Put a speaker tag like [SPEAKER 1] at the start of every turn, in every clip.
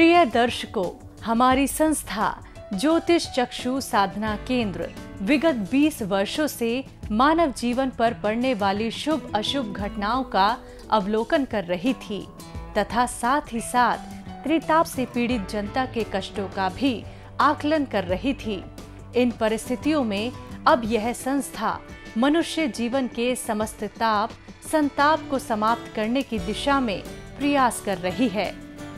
[SPEAKER 1] प्रिय दर्शकों हमारी संस्था ज्योतिष चक्षु साधना केंद्र विगत 20 वर्षों से मानव जीवन पर पड़ने वाली शुभ अशुभ घटनाओं का अवलोकन कर रही थी तथा साथ ही साथ त्रिताप से पीड़ित जनता के कष्टों का भी आकलन कर रही थी इन परिस्थितियों में अब यह संस्था मनुष्य जीवन के समस्त ताप संताप को समाप्त करने की दिशा में प्रयास कर रही है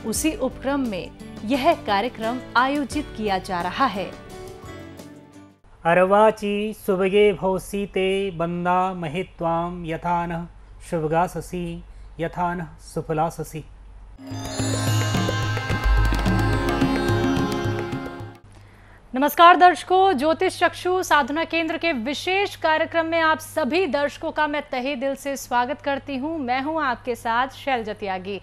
[SPEAKER 1] उसी उपक्रम में यह कार्यक्रम आयोजित किया जा रहा है
[SPEAKER 2] अरवाची सुभगे भौसीते बंदा महित्वाम यथान शुभगा ससी यथान सुफला ससी
[SPEAKER 1] नमस्कार दर्शकों ज्योतिष चक्षु साधना केंद्र के विशेष कार्यक्रम में आप सभी दर्शकों का मैं तहे दिल से स्वागत करती हूं मैं हूं आपके साथ शैलजा त्यागी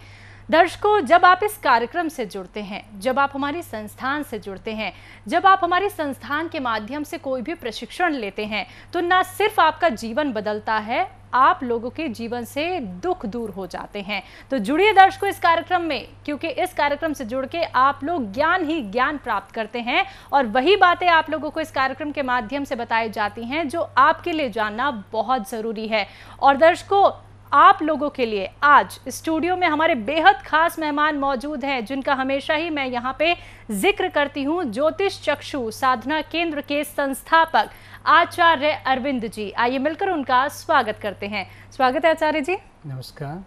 [SPEAKER 1] दर्शकों जब आप इस कार्यक्रम से जुड़ते हैं जब आप हमारे संस्थान से जुड़ते हैं जब आप हमारे संस्थान के माध्यम से कोई भी प्रशिक्षण लेते हैं तो ना सिर्फ आपका जीवन बदलता है आप लोगों के जीवन से दुख दूर हो जाते हैं तो जुड़िए दर्शकों इस कार्यक्रम में क्योंकि इस कार्यक्रम से जुड़ के आप लोग ज्ञान ही ज्ञान प्राप्त करते हैं और वही बातें आप लोगों को इस कार्यक्रम के माध्यम से बताई जाती हैं जो आपके लिए जानना बहुत ज़रूरी है और दर्शकों आप लोगों के लिए आज स्टूडियो में हमारे बेहद खास मेहमान मौजूद हैं जिनका हमेशा ही मैं यहाँ पे जिक्र करती हूँ ज्योतिष चक्षु साधना केंद्र के संस्थापक आचार्य अरविंद जी आइए मिलकर उनका स्वागत करते हैं स्वागत है आचार्य जी नमस्कार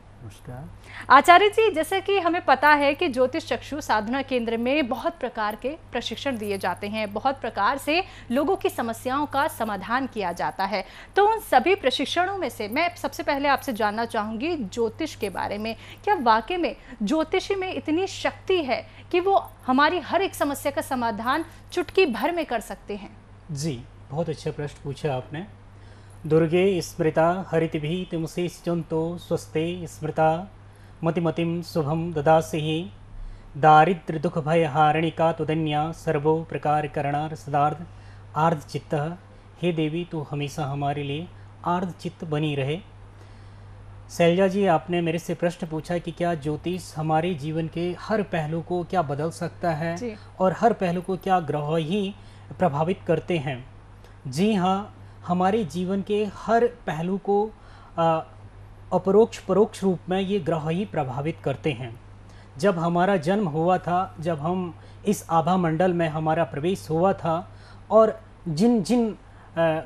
[SPEAKER 1] आचार्य जी जैसे कि हमें पता है कि ज्योतिष चक्षु साधना केंद्र में बहुत प्रकार के प्रशिक्षण दिए जाते हैं बहुत प्रकार से लोगों की समस्याओं का समाधान किया जाता है तो उन सभी प्रशिक्षणों में से मैं सबसे पहले आपसे जानना चाहूंगी ज्योतिष के बारे में क्या वाकई में ज्योतिषी में इतनी शक्ति है कि वो हमारी हर एक समस्या का समाधान चुटकी भर में कर सकते हैं
[SPEAKER 2] जी बहुत अच्छा प्रश्न पूछा आपने दुर्गे स्मृता हरितभितमुशेषजन्तो स्वस्ते स्मृता ददासी दारिद्र ददासि भय हारणिका तुदन्या सर्वो प्रकार करणार सदार्ध आर्धचित्त हे देवी तू हमेशा हमारे लिए आर्धचित्त बनी रहे शैलजा जी आपने मेरे से प्रश्न पूछा कि क्या ज्योतिष हमारे जीवन के हर पहलू को क्या बदल सकता है और हर पहलू को क्या ग्रह ही प्रभावित करते हैं जी हाँ हमारे जीवन के हर पहलू को अपरोक्ष परोक्ष रूप में ये ग्रह ही प्रभावित करते हैं जब हमारा जन्म हुआ था जब हम इस आभा मंडल में हमारा प्रवेश हुआ था और जिन जिन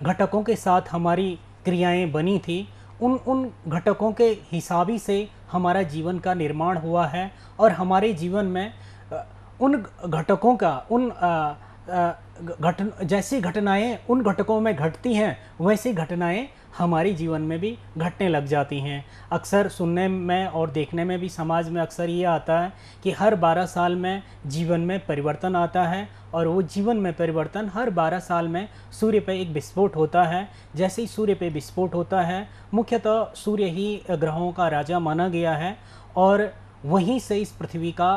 [SPEAKER 2] घटकों के साथ हमारी क्रियाएं बनी थी उन उन घटकों के हिसाबी से हमारा जीवन का निर्माण हुआ है और हमारे जीवन में उन घटकों का उन आ, आ, घटन जैसी घटनाएं उन घटकों में घटती हैं वैसी घटनाएं हमारी जीवन में भी घटने लग जाती हैं अक्सर सुनने में और देखने में भी समाज में अक्सर ये आता है कि हर 12 साल में जीवन में परिवर्तन आता है और वो जीवन में परिवर्तन हर 12 साल में सूर्य पे एक विस्फोट होता है जैसे ही सूर्य पे विस्फोट होता है मुख्यतः तो सूर्य ही ग्रहों का राजा माना गया है और वहीं से इस पृथ्वी का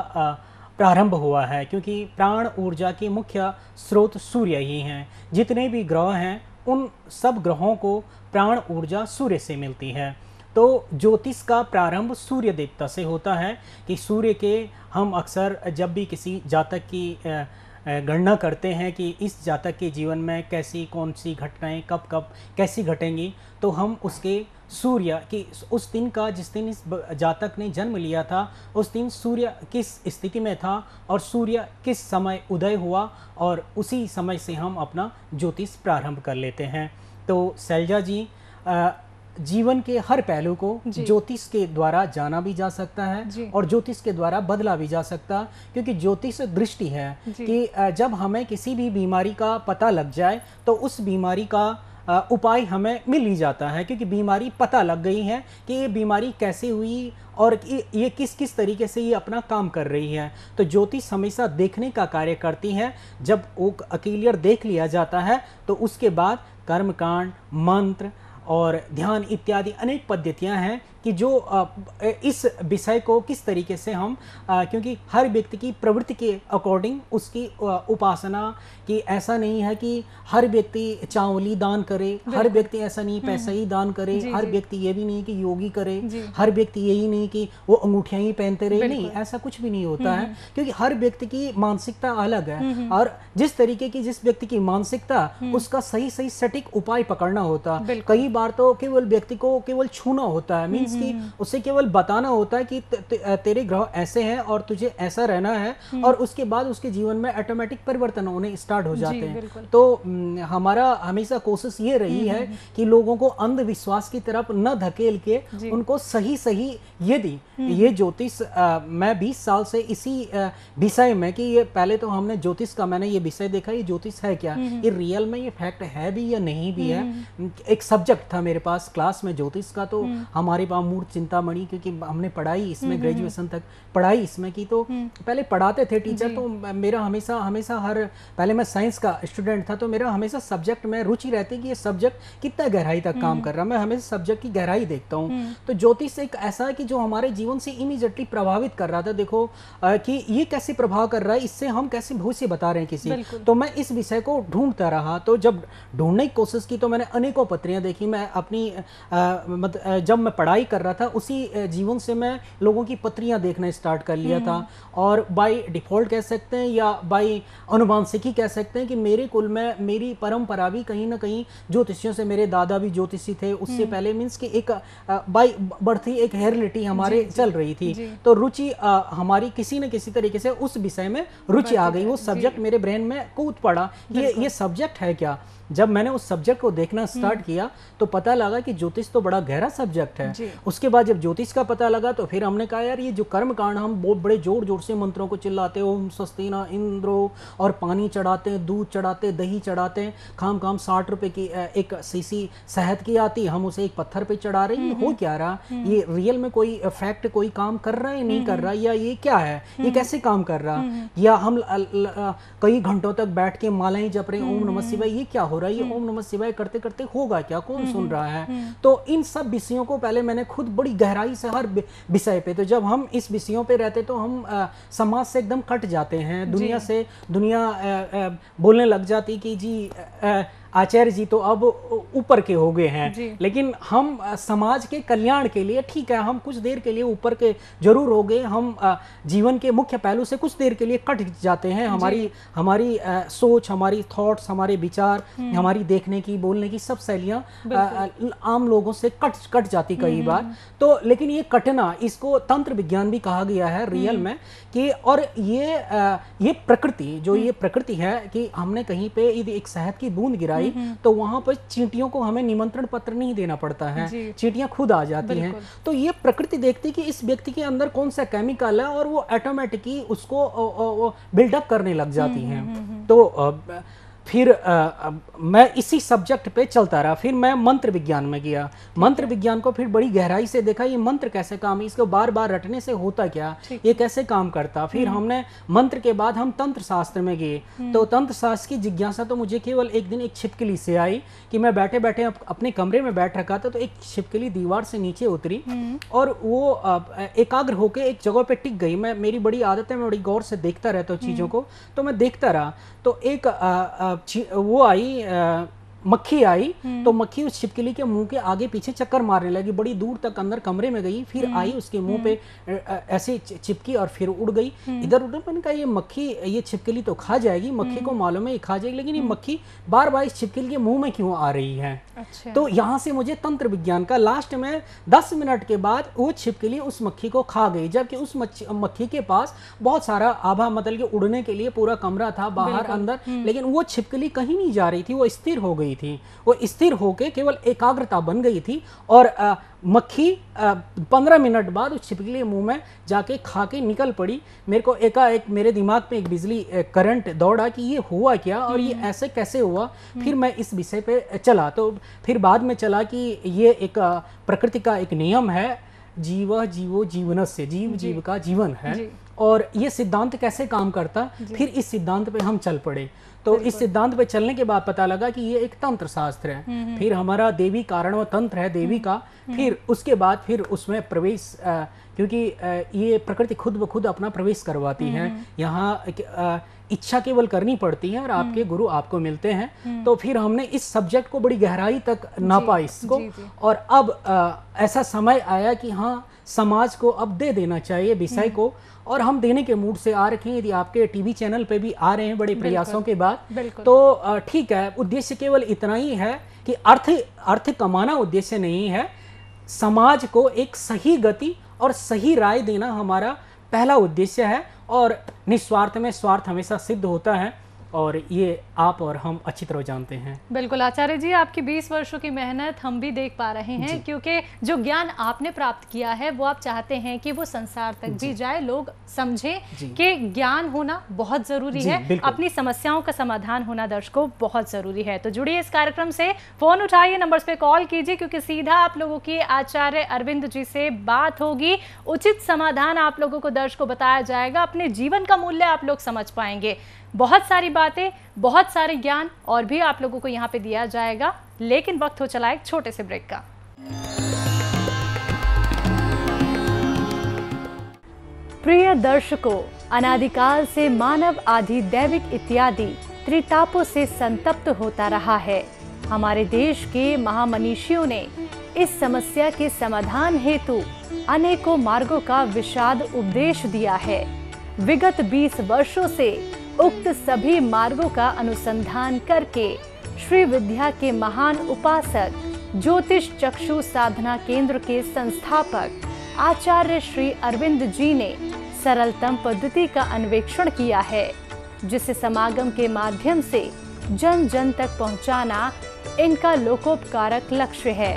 [SPEAKER 2] प्रारंभ हुआ है क्योंकि प्राण ऊर्जा के मुख्य स्रोत सूर्य ही हैं जितने भी ग्रह हैं उन सब ग्रहों को प्राण ऊर्जा सूर्य से मिलती है तो ज्योतिष का प्रारंभ सूर्य देवता से होता है कि सूर्य के हम अक्सर जब भी किसी जातक की गणना करते हैं कि इस जातक के जीवन में कैसी कौन सी घटनाएं कब कब कैसी घटेंगी तो हम उसके सूर्य कि उस दिन का जिस दिन इस जातक ने जन्म लिया था उस दिन सूर्य किस स्थिति में था और सूर्य किस समय उदय हुआ और उसी समय से हम अपना ज्योतिष प्रारंभ कर लेते हैं तो शैलजा जी आ, जीवन के हर पहलू को ज्योतिष के द्वारा जाना भी जा सकता है और ज्योतिष के द्वारा बदला भी जा सकता क्योंकि ज्योतिष दृष्टि है कि जब हमें किसी भी बीमारी का पता लग जाए तो उस बीमारी का उपाय हमें मिल ही जाता है क्योंकि बीमारी पता लग गई है कि ये बीमारी कैसे हुई और ये किस किस तरीके से ये अपना काम कर रही है तो ज्योतिष हमेशा देखने का कार्य करती है जब वो अकेलियर देख लिया जाता है तो उसके बाद कर्मकांड मंत्र और ध्यान इत्यादि अनेक पद्धतियाँ हैं कि जो इस विषय को किस तरीके से हम क्योंकि हर व्यक्ति की प्रवृत्ति के अकॉर्डिंग उसकी उपासना कि ऐसा नहीं है कि हर व्यक्ति चावली दान करे हर व्यक्ति ऐसा नहीं पैसा हम्म। ही दान करे जी, हर व्यक्ति ये भी नहीं कि योगी करे हर व्यक्ति यही नहीं कि वो अंगूठिया ही पहनते रहे नहीं ऐसा कुछ भी नहीं होता है हम्म। क्योंकि हर व्यक्ति की मानसिकता अलग है हम्म, और जिस तरीके की जिस व्यक्ति की मानसिकता उसका सही सही सटीक उपाय पकड़ना होता कई बार तो केवल व्यक्ति को केवल छूना होता है मीन्स मीन्स हम्म। की उसे केवल बताना होता है कि तेरे ग्रह ऐसे हैं और तुझे ऐसा रहना है हम्म। और उसके बाद उसके जीवन में ऑटोमेटिक परिवर्तन होने स्टार्ट हो जाते हैं तो हम्म, हमारा हमेशा कोशिश ये रही है कि लोगों को अंधविश्वास की तरफ न धकेल के उनको सही सही ये दी ये ज्योतिष मैं बीस साल से इसी विषय में कि ये पहले तो हमने ज्योतिष का मैंने ये विषय देखा ये ज्योतिष है क्या ये रियल में ये फैक्ट है भी या नहीं भी है एक सब्जेक्ट था मेरे पास क्लास में ज्योतिष का तो हमारे पास महामूर्ख चिंतामणि क्योंकि हमने पढ़ाई इसमें ग्रेजुएशन हम्म, हम्म। तक पढ़ाई इसमें की तो हम्म। पहले पढ़ाते थे टीचर तो मेरा हमेशा हमेशा हर पहले मैं साइंस का स्टूडेंट था तो मेरा हमेशा सब्जेक्ट में रुचि रहती कि ये सब्जेक्ट कितना गहराई तक काम कर रहा मैं हमेशा सब्जेक्ट की गहराई देखता हूँ तो ज्योतिष एक ऐसा है कि जो हमारे जीवन से इमीजिएटली प्रभावित कर रहा था देखो कि ये कैसे प्रभाव कर रहा है इससे हम कैसे भविष्य बता रहे हैं किसी तो मैं इस विषय को ढूंढता रहा तो जब ढूंढने की कोशिश की तो मैंने अनेकों पत्रियां देखी मैं अपनी आ, मत, जब मैं पढ़ाई कर रहा था उसी जीवन से मैं लोगों की पत्रियां देखना स्टार्ट कर लिया था हम्म। और बाय डिफ़ॉल्ट कह सकते हैं या बाय अनुवांशिकी कह सकते हैं कि मेरे कुल में मेरी परंपरा भी कहीं ना कहीं ज्योतिषियों से मेरे दादा भी ज्योतिषी थे उससे हम्म। पहले मीन्स कि एक बाय बढ़ती एक हेरिलिटी हमारे जी, चल रही थी तो रुचि हमारी किसी न किसी तरीके से उस विषय में रुचि आ गई वो सब्जेक्ट मेरे ब्रेन में कूद पड़ा ये ये सब्जेक्ट है क्या जब मैंने उस सब्जेक्ट को देखना स्टार्ट हम्म। किया तो पता लगा कि ज्योतिष तो बड़ा गहरा सब्जेक्ट है उसके बाद जब ज्योतिष का पता लगा तो फिर हमने कहा यार ये जो कर्म कांड हम बहुत बड़े जोर जोर से मंत्रों को चिल्लाते ओम सस्तीना इंद्रो और पानी चढ़ाते हैं दूध चढ़ाते दही चढ़ाते हैं खाम खाम साठ रुपए की एक सीसी शहद की आती हम उसे एक पत्थर पे चढ़ा रहे हैं हो क्या रहा हम्म। ये रियल में कोई फैक्ट कोई काम कर रहा है नहीं कर रहा या ये क्या है ये कैसे काम कर रहा या हम कई घंटों तक बैठ के मालाएं जप रहे हैं ओम नमस्ते शिवाय ये क्या हो रहा है ये हम्म। ओम नमः शिवाय करते करते होगा क्या कौन हम्म, सुन हम्म, रहा है तो इन सब विषयों को पहले मैंने खुद बड़ी गहराई से हर विषय पे तो जब हम इस विषयों पे रहते तो हम समाज से एकदम कट जाते हैं दुनिया से दुनिया बोलने लग जाती कि जी आ, आचार्य जी तो अब ऊपर के हो गए हैं लेकिन हम समाज के कल्याण के लिए ठीक है हम कुछ देर के लिए ऊपर के जरूर हो गए हम जीवन के मुख्य पहलू से कुछ देर के लिए कट जाते हैं हमारी हमारी सोच हमारी थॉट्स हमारे विचार हम्म। हमारी देखने की बोलने की सब शैलियाँ आम लोगों से कट कट जाती कई हम्म, बार हम्म। तो लेकिन ये कटना इसको तंत्र विज्ञान भी कहा गया है रियल में कि और ये ये प्रकृति जो ये प्रकृति है कि हमने कहीं पे एक शहद की बूंद गिरा आई हम्म, हम्म। तो वहां पर चींटियों को हमें निमंत्रण पत्र नहीं देना पड़ता है चींटियां खुद आ जाती हैं तो ये प्रकृति देखती कि इस व्यक्ति के अंदर कौन सा केमिकल है और वो ऑटोमेटिकली उसको बिल्डअप करने लग जाती हम्म, हैं तो फिर आ, मैं इसी सब्जेक्ट पे चलता रहा फिर मैं मंत्र विज्ञान में गया मंत्र विज्ञान को फिर बड़ी गहराई से देखा ये मंत्र कैसे काम है इसको बार बार रटने से होता क्या ये कैसे काम करता फिर हम्म। हमने मंत्र के बाद हम तंत्र शास्त्र में गए हम्म। तो तंत्र शास्त्र की जिज्ञासा तो मुझे केवल एक दिन एक छिपकली से आई कि मैं बैठे बैठे अपने कमरे में बैठ रखा था तो एक छिपकली दीवार से नीचे उतरी हम्म। और वो एकाग्र होकर एक जगह पर टिक गई मैं मेरी बड़ी आदत है मैं बड़ी गौर से देखता रहता हूँ चीज़ों को तो मैं देखता रहा तो एक o wo मक्खी आई हम्म। तो मक्खी उस छिपकली के मुंह के आगे पीछे चक्कर मारने लगी बड़ी दूर तक अंदर कमरे में गई फिर हम्म। आई उसके मुंह पे हम्म। ऐसे चिपकी और फिर उड़ गई इधर उधर मैंने कहा ये मक्खी ये छिपकली तो खा जाएगी मक्खी को मालूम है ये खा जाएगी लेकिन ये मक्खी बार बार इस छिपकली के मुंह में क्यों आ रही है अच्छा। तो यहाँ से मुझे तंत्र विज्ञान का लास्ट में दस मिनट के बाद वो छिपकली उस मक्खी को खा गई जबकि उस मक्खी के पास बहुत सारा आभा मतलब कि उड़ने के लिए पूरा कमरा था बाहर अंदर लेकिन वो छिपकली कहीं नहीं जा रही थी वो स्थिर हो गई गई थी वो स्थिर होकर केवल एकाग्रता बन गई थी और आ, मक्खी पंद्रह मिनट बाद उस छिपकली मुंह में जाके खा के निकल पड़ी मेरे को एकाएक मेरे दिमाग में एक बिजली करंट दौड़ा कि ये हुआ क्या और ये हम्म। ऐसे कैसे हुआ हम्म। फिर मैं इस विषय पे चला तो फिर बाद में चला कि ये एक प्रकृति का एक नियम है जीव जीवो जीवन से जीव जीव का जीवन है और ये सिद्धांत कैसे काम करता फिर इस सिद्धांत पे हम चल पड़े तो इस सिद्धांत पर चलने के बाद पता लगा कि ये एक तंत्र शास्त्र है हम्म, हम्म। फिर हमारा देवी कारण व तंत्र है देवी हम्म, का फिर उसके बाद फिर उसमें प्रवेश क्योंकि ये प्रकृति खुद ब खुद अपना प्रवेश करवाती है हम्म, हम्म। यहाँ इच्छा केवल करनी पड़ती है और आपके हम्म। गुरु आपको मिलते हैं तो फिर हमने इस सब्जेक्ट को बड़ी गहराई तक नापा इसको जी, जी। और अब आ, ऐसा समय आया कि हाँ समाज को अब दे देना चाहिए विषय को और हम देने के मूड से आ रखे हैं यदि आपके टीवी चैनल पे भी आ रहे हैं बड़े प्रयासों के बाद तो ठीक है उद्देश्य केवल इतना ही है कि अर्थ अर्थ कमाना उद्देश्य नहीं है समाज को एक सही गति और सही राय देना हमारा पहला उद्देश्य है और निस्वार्थ में स्वार्थ हमेशा सिद्ध होता है और ये आप और हम अच्छी तरह जानते हैं
[SPEAKER 1] बिल्कुल आचार्य जी आपकी 20 वर्षों की मेहनत हम भी देख पा रहे हैं क्योंकि जो ज्ञान आपने प्राप्त किया है वो आप चाहते हैं कि वो संसार तक भी जाए लोग समझें कि ज्ञान होना बहुत ज़रूरी है अपनी समस्याओं का समाधान होना दर्शकों बहुत ज़रूरी है तो जुड़िए इस कार्यक्रम से फ़ोन उठाइए नंबर्स पर कॉल कीजिए क्योंकि सीधा आप लोगों की आचार्य अरविंद जी से बात होगी उचित समाधान आप लोगों को दर्शकों बताया जाएगा अपने जीवन का मूल्य आप लोग समझ पाएंगे बहुत सारी बातें बहुत सारे ज्ञान और भी आप लोगों को यहाँ पे दिया जाएगा लेकिन वक्त हो चला एक छोटे से ब्रेक का प्रिय दर्शकों अनादिकाल से मानव आदि दैविक इत्यादि त्रितापों से संतप्त होता रहा है हमारे देश के महामनीषियों ने इस समस्या के समाधान हेतु अनेकों मार्गों का विषाद उपदेश दिया है विगत 20 वर्षों से उक्त सभी मार्गों का अनुसंधान करके श्री विद्या के महान उपासक ज्योतिष चक्षु साधना केंद्र के संस्थापक आचार्य श्री अरविंद जी ने सरलतम पद्धति का अन्वेक्षण किया है जिसे समागम के माध्यम से जन जन तक पहुंचाना इनका लोकोपकारक लक्ष्य है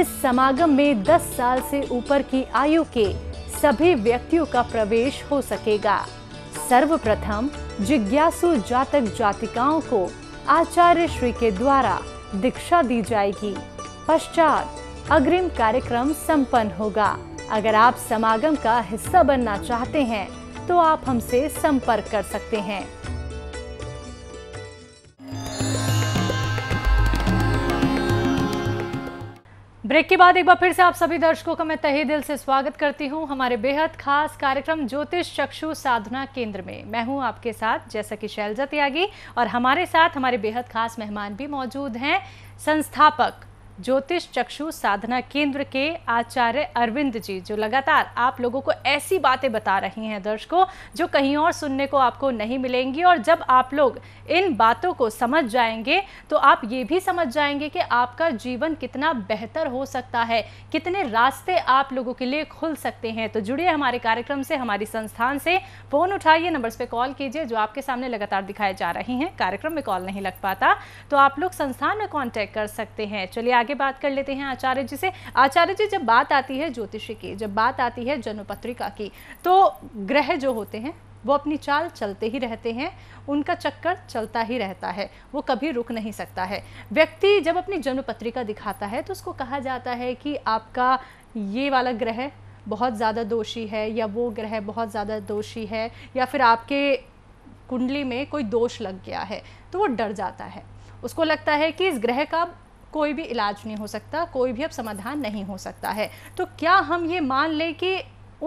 [SPEAKER 1] इस समागम में 10 साल से ऊपर की आयु के सभी व्यक्तियों का प्रवेश हो सकेगा सर्वप्रथम जिज्ञासु जातक जातिकाओं को आचार्य श्री के द्वारा दीक्षा दी जाएगी पश्चात अग्रिम कार्यक्रम संपन्न होगा अगर आप समागम का हिस्सा बनना चाहते हैं तो आप हमसे संपर्क कर सकते हैं ब्रेक के बाद एक बार फिर से आप सभी दर्शकों का मैं तहे दिल से स्वागत करती हूं हमारे बेहद खास कार्यक्रम ज्योतिष चक्षु साधना केंद्र में मैं हूं आपके साथ जैसा कि शैलजा त्यागी और हमारे साथ हमारे बेहद खास मेहमान भी मौजूद हैं संस्थापक ज्योतिष चक्षु साधना केंद्र के आचार्य अरविंद जी जो लगातार आप लोगों को ऐसी बातें बता रही हैं दर्शकों जो कहीं और सुनने को आपको नहीं मिलेंगी और जब आप लोग इन बातों को समझ जाएंगे तो आप ये भी समझ जाएंगे कि आपका जीवन कितना बेहतर हो सकता है कितने रास्ते आप लोगों के लिए खुल सकते हैं तो जुड़िए हमारे कार्यक्रम से हमारी संस्थान से फ़ोन उठाइए नंबर्स पर कॉल कीजिए जो आपके सामने लगातार दिखाए जा रहे हैं कार्यक्रम में कॉल नहीं लग पाता तो आप लोग संस्थान में कॉन्टैक्ट कर सकते हैं चलिए आगे आगे बात कर लेते हैं आचार्य जी से आचार्य जी जब बात आती है ज्योतिषी की जब बात आती है जन्मपत्रिका की तो ग्रह जो होते हैं वो अपनी चाल चलते ही रहते हैं उनका चक्कर चलता ही रहता है वो कभी रुक नहीं सकता है व्यक्ति जब अपनी जन्म पत्रिका दिखाता है तो उसको कहा जाता है कि आपका ये वाला ग्रह बहुत ज़्यादा दोषी है या वो ग्रह बहुत ज़्यादा दोषी है या फिर आपके कुंडली में कोई दोष लग गया है तो वो डर जाता है उसको लगता है कि इस ग्रह का कोई भी इलाज नहीं हो सकता कोई भी अब समाधान नहीं हो सकता है तो क्या हम ये मान लें कि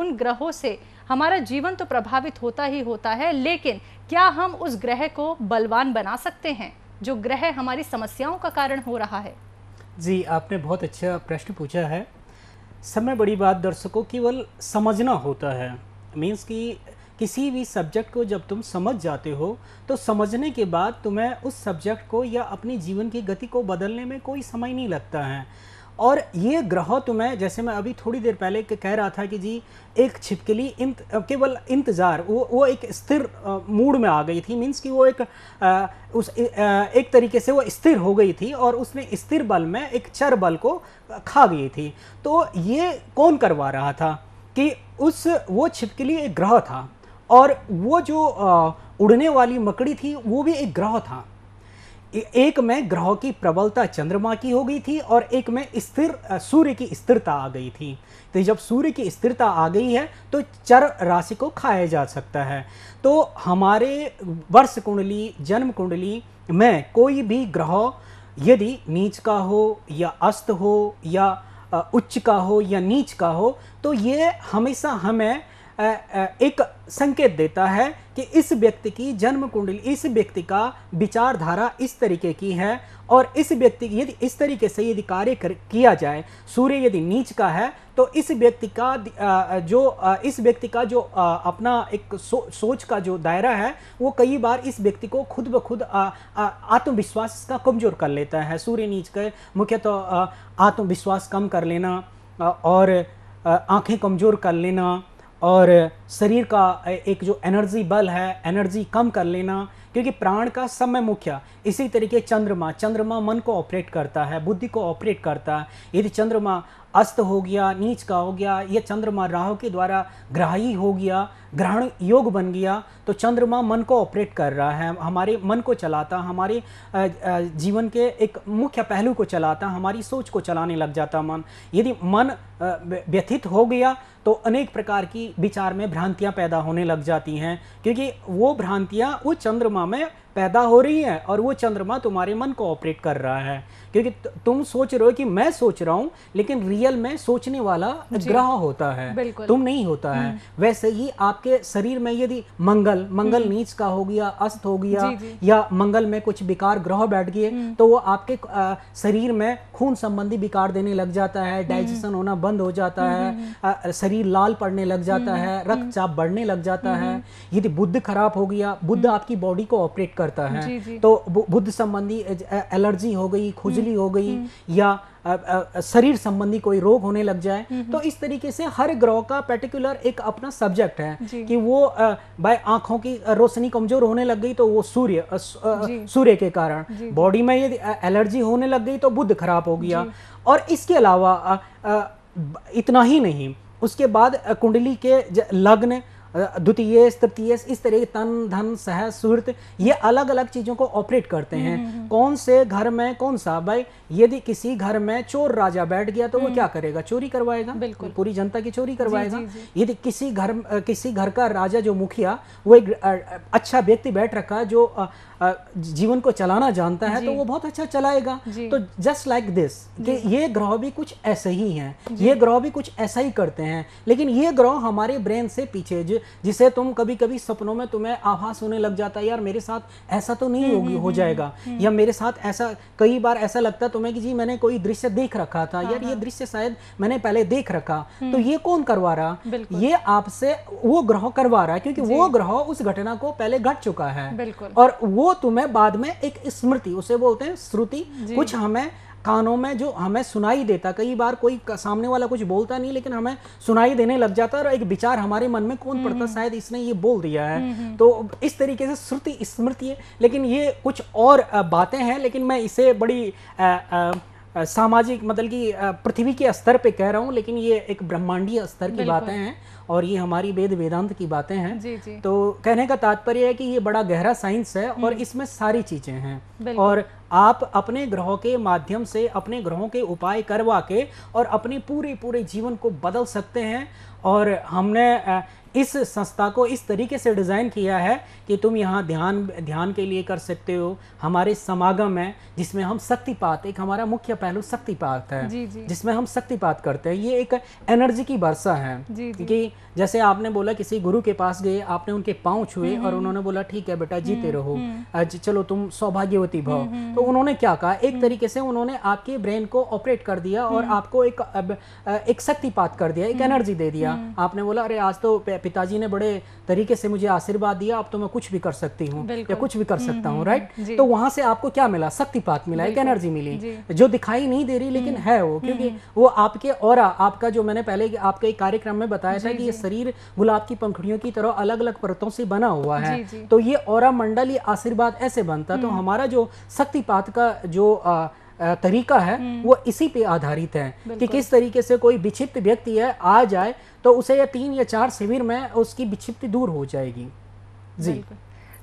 [SPEAKER 1] उन ग्रहों से हमारा जीवन तो प्रभावित होता ही होता है लेकिन क्या हम उस ग्रह को बलवान बना सकते हैं जो ग्रह हमारी समस्याओं का कारण हो रहा है
[SPEAKER 2] जी आपने बहुत अच्छा प्रश्न पूछा है समय बड़ी बात दर्शकों केवल समझना होता है मीन्स कि किसी भी सब्जेक्ट को जब तुम समझ जाते हो तो समझने के बाद तुम्हें उस सब्जेक्ट को या अपने जीवन की गति को बदलने में कोई समय नहीं लगता है और ये ग्रह तुम्हें जैसे मैं अभी थोड़ी देर पहले कह रहा था कि जी एक छिपकली इंत केवल इंतज़ार वो वो एक स्थिर मूड में आ गई थी मीन्स कि वो एक आ, उस ए, आ, एक तरीके से वो स्थिर हो गई थी और उसने स्थिर बल में एक चर बल को खा गई थी तो ये कौन करवा रहा था कि उस वो छिपकली एक ग्रह था और वो जो उड़ने वाली मकड़ी थी वो भी एक ग्रह था एक में ग्रह की प्रबलता चंद्रमा की हो गई थी और एक में स्थिर सूर्य की स्थिरता आ गई थी तो जब सूर्य की स्थिरता आ गई है तो चर राशि को खाया जा सकता है तो हमारे वर्ष कुंडली जन्म कुंडली में कोई भी ग्रह यदि नीच का हो या अस्त हो या उच्च का हो या नीच का हो तो ये हमेशा हमें एक संकेत देता है कि इस व्यक्ति की जन्म कुंडली इस व्यक्ति का विचारधारा इस तरीके की है और इस व्यक्ति की यदि इस तरीके से यदि कार्य कर, किया जाए सूर्य यदि नीच का है तो इस व्यक्ति का जो इस व्यक्ति का जो अपना एक सो, सोच का जो दायरा है वो कई बार इस व्यक्ति को खुद ब खुद आत्मविश्वास का कमज़ोर कर लेता है सूर्य नीच का मुख्यतः तो आत्मविश्वास कम कर लेना और आंखें कमज़ोर कर लेना और शरीर का एक जो एनर्जी बल है एनर्जी कम कर लेना क्योंकि प्राण का समय मुख्य इसी तरीके चंद्रमा चंद्रमा मन को ऑपरेट करता है बुद्धि को ऑपरेट करता है यदि चंद्रमा अस्त हो गया नीच का हो गया ये चंद्रमा राहु के द्वारा ग्राही हो गया ग्रहण योग बन गया तो चंद्रमा मन को ऑपरेट कर रहा है हमारे मन को चलाता हमारे जीवन के एक मुख्य पहलू को चलाता हमारी सोच को चलाने लग जाता मन यदि मन व्यथित हो गया तो अनेक प्रकार की विचार में भ्रांतियाँ पैदा होने लग जाती हैं क्योंकि वो भ्रांतियाँ उस चंद्रमा में पैदा हो रही हैं और वो चंद्रमा तुम्हारे मन को ऑपरेट कर रहा है क्योंकि तुम सोच रहे हो कि मैं सोच रहा हूँ लेकिन रियल में सोचने वाला ग्रह होता है तुम नहीं होता है हम्म। वैसे ही आपके शरीर में यदि मंगल मंगल हम्म। नीच का हो गया अस्त हो गया जी, जी। या मंगल में कुछ विकार ग्रह बैठ गए हम्म। तो वो आपके शरीर में खून संबंधी विकार देने लग जाता है डाइजेशन होना बंद हो जाता है शरीर लाल पड़ने लग जाता है रक्तचाप बढ़ने लग जाता है यदि बुद्ध खराब हो गया बुद्ध आपकी बॉडी को ऑपरेट कर करता है जी, जी. तो बुद्ध संबंधी एलर्जी हो गई खुजली हम्म, हो गई हम्म। या शरीर संबंधी कोई रोग होने लग जाए हम्म, तो इस तरीके से हर ग्रह का पर्टिकुलर एक अपना सब्जेक्ट है कि वो भाई आंखों की रोशनी कमजोर होने लग गई तो वो सूर्य सूर्य के कारण बॉडी में यदि एलर्जी होने लग गई तो बुद्ध खराब हो गया और इसके अलावा इतना ही नहीं उसके बाद कुंडली के लग्न द्वितीय तृतीय इस तरह के तन धन सह सुहृत ये अलग अलग चीज़ों को ऑपरेट करते हैं हम्म, हम्म, हम्म। कौन से घर में कौन सा भाई यदि किसी घर में चोर राजा बैठ गया तो वो क्या करेगा चोरी करवाएगा बिल्कुल पूरी जनता की चोरी करवाएगा यदि किसी घर किसी घर का राजा जो मुखिया वो एक अच्छा व्यक्ति बैठ रखा जो जीवन को चलाना जानता है तो वो बहुत अच्छा चलाएगा तो जस्ट लाइक दिस कि ये ग्रह भी कुछ ऐसे ही हैं ये ग्रह भी कुछ ऐसा ही करते हैं लेकिन ये ग्रह हमारे ब्रेन से पीछे जिसे तुम कभी कभी सपनों में तुम्हें आभास होने लग जाता है यार मेरे साथ ऐसा तो नहीं होगी हम्म, हो हम्म, हम्म, जाएगा या मेरे साथ ऐसा कई बार ऐसा लगता तुम्हें कि जी मैंने कोई दृश्य देख रखा था हाँ, यार ये हाँ। दृश्य शायद मैंने पहले देख रखा तो ये कौन करवा रहा ये आपसे वो ग्रह करवा रहा है क्योंकि वो ग्रह उस घटना को पहले घट चुका है और वो वो तुम्हें बाद में एक स्मृति उसे बोलते हैं श्रुति कुछ हमें कानों में जो हमें सुनाई देता कई बार कोई सामने वाला कुछ बोलता नहीं लेकिन हमें सुनाई देने लग जाता और एक विचार हमारे मन में कौन पड़ता हम्म। शायद इसने ये बोल दिया है हम्म, हम्म। तो इस तरीके से श्रुति स्मृति है लेकिन ये कुछ और बातें हैं लेकिन मैं इसे बड़ी आ, आ, सामाजिक मतलब कि पृथ्वी के स्तर पे कह रहा हूँ लेकिन ये एक ब्रह्मांडीय स्तर की बातें हैं और ये हमारी वेद वेदांत की बातें हैं जी, जी। तो कहने का तात्पर्य है कि ये बड़ा गहरा साइंस है और हम्म। इसमें सारी चीज़ें हैं और आप अपने ग्रहों के माध्यम से अपने ग्रहों के उपाय करवा के और अपने पूरे पूरे जीवन को बदल सकते हैं और हमने इस संस्था को इस तरीके से डिज़ाइन किया है कि तुम यहाँ ध्यान ध्यान के लिए कर सकते हो हमारे समागम है जिसमें हम शक्तिपात एक हमारा मुख्य पहलू शक्तिपात है जी जी। जिसमें हम शक्तिपात करते हैं ये एक एनर्जी की वर्षा है जी जी। कि जैसे आपने बोला किसी गुरु के पास गए आपने उनके पाँव छुए हम्म, और हम्म। उन्होंने बोला ठीक है बेटा जीते हम्म, रहो चलो तुम सौभाग्यवती भाव तो उन्होंने क्या कहा एक तरीके से उन्होंने आपके ब्रेन को ऑपरेट कर दिया और आपको एक एक शक्तिपात कर दिया एक एनर्जी दे दिया आपने बोला अरे आज तो पिताजी ने बड़े तरीके से मुझे आशीर्वाद दिया अब तो मैं कुछ भी कर सकती हूँ या कुछ भी कर सकता हूँ राइट तो वहां से आपको क्या मिला शक्तिपात मिला एक एनर्जी मिली जो दिखाई नहीं दे रही लेकिन है वो क्योंकि वो आपके और आपका जो मैंने पहले आपके एक कार्यक्रम में बताया था कि ये शरीर गुलाब की पंखड़ियों की तरह अलग अलग परतों से बना हुआ है जी, जी। तो ये और मंडल ये आशीर्वाद ऐसे बनता तो हम्म। हमारा जो शक्तिपात का जो आ, तरीका है हम्म। वो इसी पे आधारित है कि किस तरीके से कोई विक्षिप्त व्यक्ति है आ जाए तो उसे या तीन या चार शिविर में उसकी विक्षिप्ति दूर हो जाएगी जी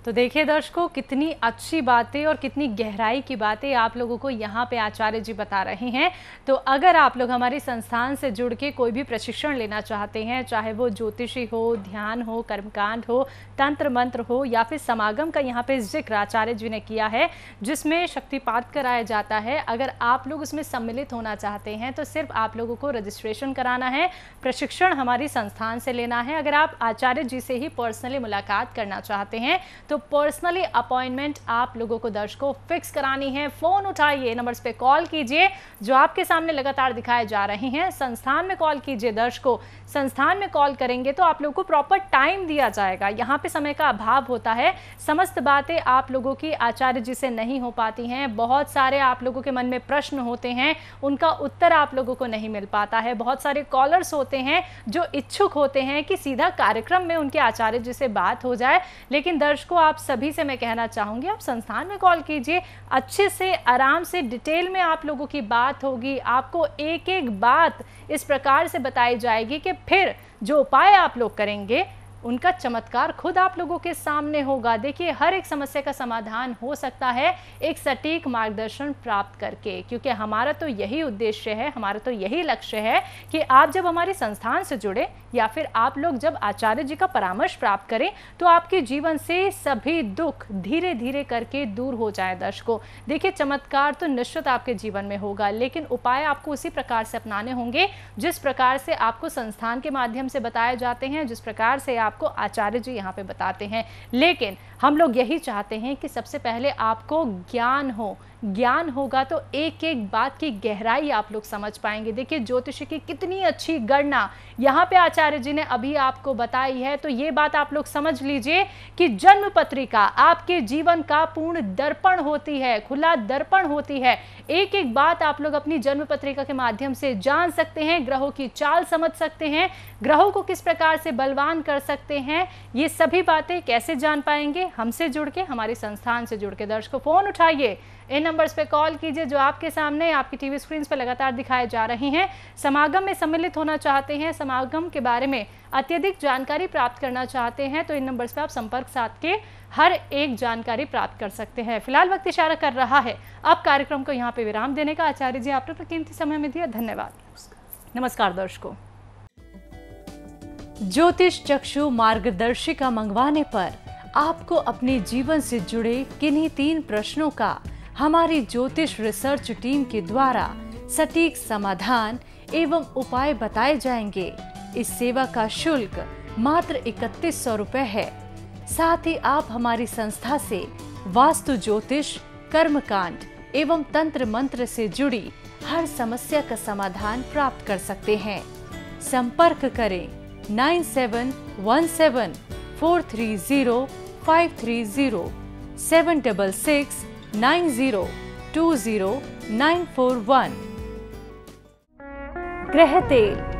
[SPEAKER 1] तो देखिए दर्शकों कितनी अच्छी बातें और कितनी गहराई की बातें आप लोगों को यहाँ पे आचार्य जी बता रहे हैं तो अगर आप लोग हमारे संस्थान से जुड़ के कोई भी प्रशिक्षण लेना चाहते हैं चाहे वो ज्योतिषी हो ध्यान हो कर्मकांड हो तंत्र मंत्र हो या फिर समागम का यहाँ पे जिक्र आचार्य जी ने किया है जिसमें शक्तिपात कराया जाता है अगर आप लोग उसमें सम्मिलित होना चाहते हैं तो सिर्फ आप लोगों को रजिस्ट्रेशन कराना है प्रशिक्षण हमारी संस्थान से लेना है अगर आप आचार्य जी से ही पर्सनली मुलाकात करना चाहते हैं तो तो पर्सनली अपॉइंटमेंट आप लोगों को दर्शकों फिक्स करानी है फ़ोन उठाइए नंबर्स पे कॉल कीजिए जो आपके सामने लगातार दिखाए जा रहे हैं संस्थान में कॉल कीजिए दर्शकों संस्थान में कॉल करेंगे तो आप लोगों को प्रॉपर टाइम दिया जाएगा यहाँ पे समय का अभाव होता है समस्त बातें आप लोगों की आचार्य जी से नहीं हो पाती हैं बहुत सारे आप लोगों के मन में प्रश्न होते हैं उनका उत्तर आप लोगों को नहीं मिल पाता है बहुत सारे कॉलर्स होते हैं जो इच्छुक होते हैं कि सीधा कार्यक्रम में उनके आचार्य जी से बात हो जाए लेकिन दर्शकों आप सभी से मैं कहना चाहूँगी आप संस्थान में कॉल कीजिए अच्छे से आराम से डिटेल में आप लोगों की बात होगी आपको एक एक बात इस प्रकार से बताई जाएगी कि फिर जो उपाय आप लोग करेंगे उनका चमत्कार खुद आप लोगों के सामने होगा देखिए हर एक समस्या का समाधान हो सकता है एक सटीक मार्गदर्शन प्राप्त करके क्योंकि हमारा तो यही उद्देश्य है हमारा तो यही लक्ष्य है कि आप जब हमारे संस्थान से जुड़े या फिर आप लोग जब आचार्य जी का परामर्श प्राप्त करें तो आपके जीवन से सभी दुख धीरे धीरे करके दूर हो जाए दर्शकों देखिए चमत्कार तो निश्चित आपके जीवन में होगा लेकिन उपाय आपको उसी प्रकार से अपनाने होंगे जिस प्रकार से आपको संस्थान के माध्यम से बताए जाते हैं जिस प्रकार से आप आपको आचार्य जी यहाँ पे बताते हैं लेकिन हम लोग यही चाहते हैं कि सबसे पहले आपको ज्ञान हो ज्ञान होगा तो एक एक बात की गहराई आप लोग समझ पाएंगे देखिए ज्योतिष की कितनी अच्छी गणना यहाँ पे आचार्य जी ने अभी आपको बताई है तो ये बात आप लोग समझ लीजिए कि जन्म पत्रिका आपके जीवन का पूर्ण दर्पण होती है खुला दर्पण होती है एक एक बात आप लोग अपनी जन्म पत्रिका के माध्यम से जान सकते हैं ग्रहों की चाल समझ सकते हैं ग्रहों को किस प्रकार से बलवान कर सकते हैं ये सभी बातें कैसे जान पाएंगे हमसे जुड़ के हमारे संस्थान से जुड़ के दर्शकों फ़ोन उठाइए इन नंबर्स पे कॉल कीजिए जो आपके सामने आपकी टीवी स्क्रीन पर लगातार दिखाए जा रहे हैं समागम में सम्मिलित होना चाहते हैं समागम के बारे में अत्यधिक जानकारी प्राप्त करना चाहते हैं तो इन नंबर्स पे आप संपर्क साध के हर एक जानकारी प्राप्त कर सकते हैं फिलहाल वक्त इशारा कर रहा है अब कार्यक्रम को यहाँ पे विराम देने का आचार्य जी आपने अपने कीमती समय में दिया धन्यवाद नमस्कार दर्शकों ज्योतिष चक्षु मार्गदर्शिका मंगवाने पर आपको अपने जीवन से जुड़े किन्हीं तीन प्रश्नों का हमारी ज्योतिष रिसर्च टीम के द्वारा सटीक समाधान एवं उपाय बताए जाएंगे इस सेवा का शुल्क मात्र इकतीस सौ रूपए है साथ ही आप हमारी संस्था से वास्तु ज्योतिष कर्मकांड एवं तंत्र मंत्र से जुड़ी हर समस्या का समाधान प्राप्त कर सकते हैं संपर्क करें nine seven one seven four three zero five three zero seven double six 902091 ग्रह तेल